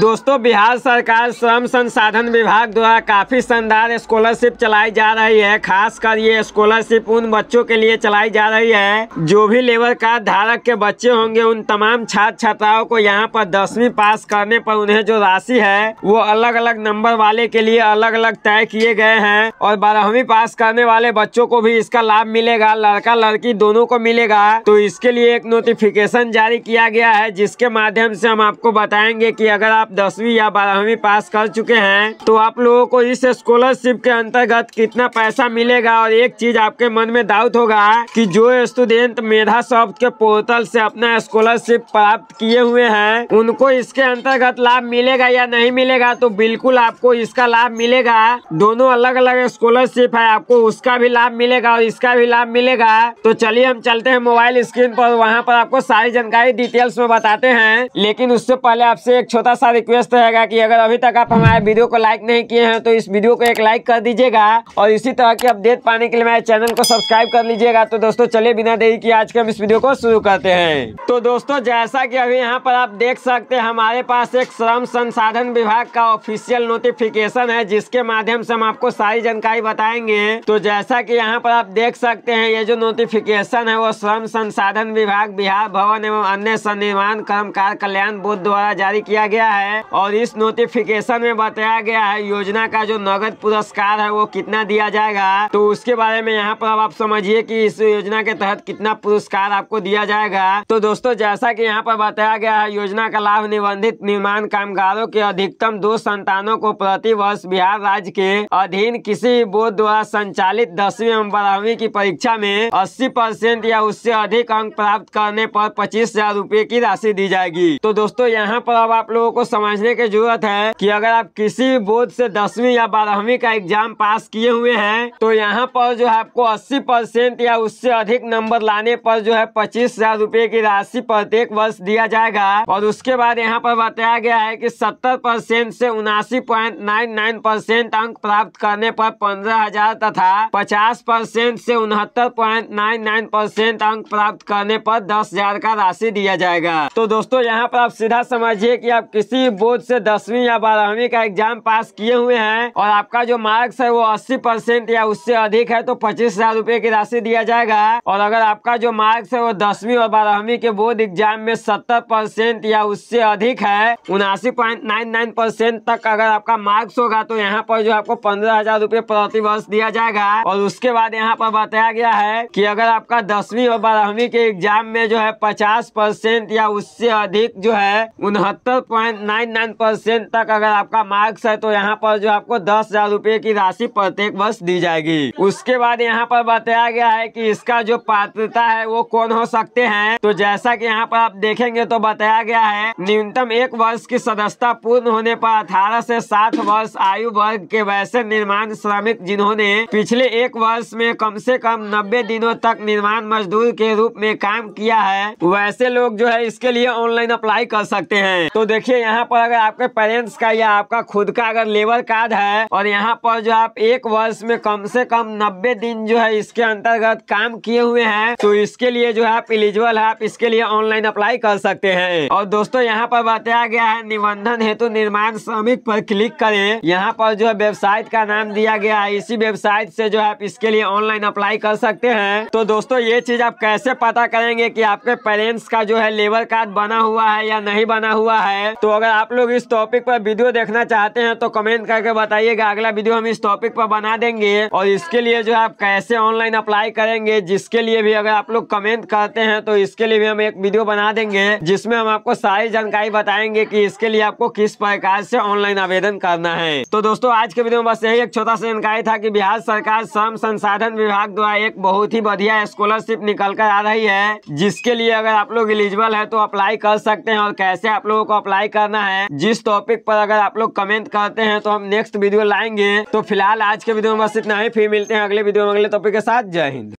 दोस्तों बिहार सरकार श्रम संसाधन विभाग द्वारा काफ़ी शानदार स्कॉलरशिप चलाई जा रही है खासकर ये स्कॉलरशिप उन बच्चों के लिए चलाई जा रही है जो भी लेबर कार्ड धारक के बच्चे होंगे उन तमाम छात्र छात्राओं को यहाँ पर दसवीं पास करने पर उन्हें जो राशि है वो अलग अलग नंबर वाले के लिए अलग अलग तय किए गए हैं और बारहवीं पास करने वाले बच्चों को भी इसका लाभ मिलेगा लड़का लड़की दोनों को मिलेगा तो इसके लिए एक नोटिफिकेशन जारी किया गया है जिसके माध्यम से हम आपको बताएंगे की अगर आप आप दसवीं या बारहवीं पास कर चुके हैं तो आप लोगों को इस स्कॉलरशिप के अंतर्गत कितना पैसा मिलेगा और एक चीज आपके मन में डाउट होगा कि जो स्टूडेंट मेधा सॉफ्ट के पोर्टल से अपना स्कॉलरशिप प्राप्त किए हुए हैं उनको इसके अंतर्गत लाभ मिलेगा या नहीं मिलेगा तो बिल्कुल आपको इसका लाभ मिलेगा दोनों अलग अलग स्कॉलरशिप है आपको उसका भी लाभ मिलेगा और इसका भी लाभ मिलेगा तो चलिए हम चलते हैं मोबाइल स्क्रीन पर वहाँ पर आपको सारी जानकारी डिटेल्स में बताते हैं लेकिन उससे पहले आपसे एक छोटा सा रिक्वेस्ट रहेगा कि अगर अभी तक आप हमारे वीडियो को लाइक नहीं किए हैं तो इस वीडियो को एक लाइक कर दीजिएगा और इसी तरह की अपडेट पाने के लिए मेरे चैनल को सब्सक्राइब कर लीजिएगा तो दोस्तों चले बिना देरी की आज के हम इस वीडियो को शुरू करते हैं तो दोस्तों जैसा की अभी यहाँ पर आप देख सकते हैं हमारे पास एक श्रम संसाधन विभाग का ऑफिशियल नोटिफिकेशन है जिसके माध्यम से हम आपको सारी जानकारी बताएंगे तो जैसा की यहाँ पर आप देख सकते हैं ये जो नोटिफिकेशन है वो श्रम संसाधन विभाग बिहार भवन एवं अन्य सन्निर्माण कर्मकार कल्याण बोर्ड द्वारा जारी किया गया है है और इस नोटिफिकेशन में बताया गया है योजना का जो नगद पुरस्कार है वो कितना दिया जाएगा तो उसके बारे में यहाँ पर अब आप समझिए कि इस योजना के तहत कितना पुरस्कार आपको दिया जाएगा तो दोस्तों जैसा कि यहाँ पर बताया गया है योजना का लाभ निबंधित निर्माण कामगारों के अधिकतम दो संतानों को प्रति वर्ष बिहार राज्य के अधीन किसी बोर्ड द्वारा संचालित दसवीं एवं बारहवीं की परीक्षा में अस्सी परसेंट या उससे अधिक अंक प्राप्त करने पर पच्चीस हजार रूपए की राशि दी जाएगी तो दोस्तों यहाँ पर अब आप लोगों को समझने की जरूरत है कि अगर आप किसी बोर्ड से दसवीं या बारहवीं का एग्जाम पास किए हुए हैं तो यहाँ पर जो है आपको अस्सी परसेंट या उससे अधिक नंबर लाने पर जो है पच्चीस हजार रूपए की राशि प्रत्येक वर्ष दिया जाएगा और उसके बाद यहाँ पर बताया गया है की सत्तर परसेंट से उनासी पॉइंट नाइन नाइन परसेंट अंक प्राप्त करने पर पंद्रह हजार तथा पचास परसेंट से उनहत्तर पॉइंट नाइन नाइन परसेंट अंक प्राप्त करने पर दस हजार का राशि दिया जाएगा तो दोस्तों यहाँ पर आप सीधा समझिए कि आप किसी भी बोर्ड से दसवीं या बारहवीं का एग्जाम पास किए हुए हैं और आपका जो मार्क्स है वो अस्सी परसेंट या उससे अधिक है तो पच्चीस हजार रूपए की राशि दिया जाएगा और अगर आपका जो मार्क्स है वो दसवीं और बारहवीं के बोर्ड एग्जाम में सत्तर परसेंट या उससे अधिक है उनासी पॉइंट नाइन नाइन परसेंट तक अगर आपका मार्क्स होगा तो यहाँ पर जो आपको पंद्रह हजार रूपए प्रति वर्ष दिया जाएगा और उसके बाद यहाँ पर बताया गया है कि अगर आपका दसवीं और बारहवीं के एग्जाम में जो है पचास परसेंट या उससे अधिक जो है उनहत्तर पॉइंट नाइन नाइन परसेंट तक अगर आपका मार्क्स है तो यहाँ पर जो आपको दस हजार रूपए की राशि प्रत्येक वर्ष दी जाएगी उसके बाद यहाँ पर बताया गया है कि इसका जो पात्रता है वो कौन हो सकते हैं तो जैसा कि यहाँ पर आप देखेंगे तो बताया गया है न्यूनतम एक वर्ष की सदस्यता पूर्ण होने पर अठारह से साठ वर्ष आयु वर्ग के वैसे निर्माण श्रमिक जिन्होंने पिछले एक वर्ष में कम से कम नब्बे दिनों तक निर्माण मजदूर के रूप में काम किया है वैसे लोग जो है इसके लिए ऑनलाइन अप्लाई कर सकते हैं तो देखिए यहाँ यहाँ पर अगर आपके पेरेंट्स का या आपका खुद का अगर लेबर कार्ड है और यहाँ पर जो आप एक वर्ष में कम से कम नब्बे दिन जो है इसके अंतर्गत काम किए हुए हैं तो इसके लिए जो है आप इलिजिबल है आप इसके लिए ऑनलाइन अप्लाई कर सकते हैं और दोस्तों यहाँ पर बताया गया है निबंधन हेतु निर्माण श्रमिक पर क्लिक करें यहाँ पर जो है वेबसाइट का नाम दिया गया है इसी वेबसाइट से जो है आप इसके लिए ऑनलाइन अप्लाई कर सकते हैं तो दोस्तों ये चीज आप कैसे पता करेंगे की आपके पेरेंट्स का जो है लेबर कार्ड बना हुआ है या नहीं बना हुआ है तो अगर अगर आप लोग इस टॉपिक पर वीडियो देखना चाहते हैं तो कमेंट करके बताइएगा अगला वीडियो हम इस टॉपिक पर बना देंगे और इसके लिए जो आप कैसे ऑनलाइन अप्लाई करेंगे जिसके लिए भी अगर आप लोग कमेंट करते हैं तो इसके लिए भी हम एक वीडियो बना देंगे जिसमें हम आपको सारी जानकारी बताएंगे की इसके लिए आपको किस प्रकार से ऑनलाइन आवेदन करना है तो दोस्तों आज के वीडियो में बस यही एक छोटा सा जानकारी था की बिहार सरकार श्रम संसाधन विभाग द्वारा एक बहुत ही बढ़िया स्कॉलरशिप निकल कर आ रही है जिसके लिए अगर आप लोग इलिजिबल है तो अप्लाई कर सकते हैं और कैसे आप लोगों को अप्लाई करना करना है जिस टॉपिक पर अगर आप लोग कमेंट करते हैं तो हम नेक्स्ट वीडियो लाएंगे तो फिलहाल आज के वीडियो में बस इतना ही फिर मिलते हैं अगले वीडियो में अगले टॉपिक के साथ जय हिंद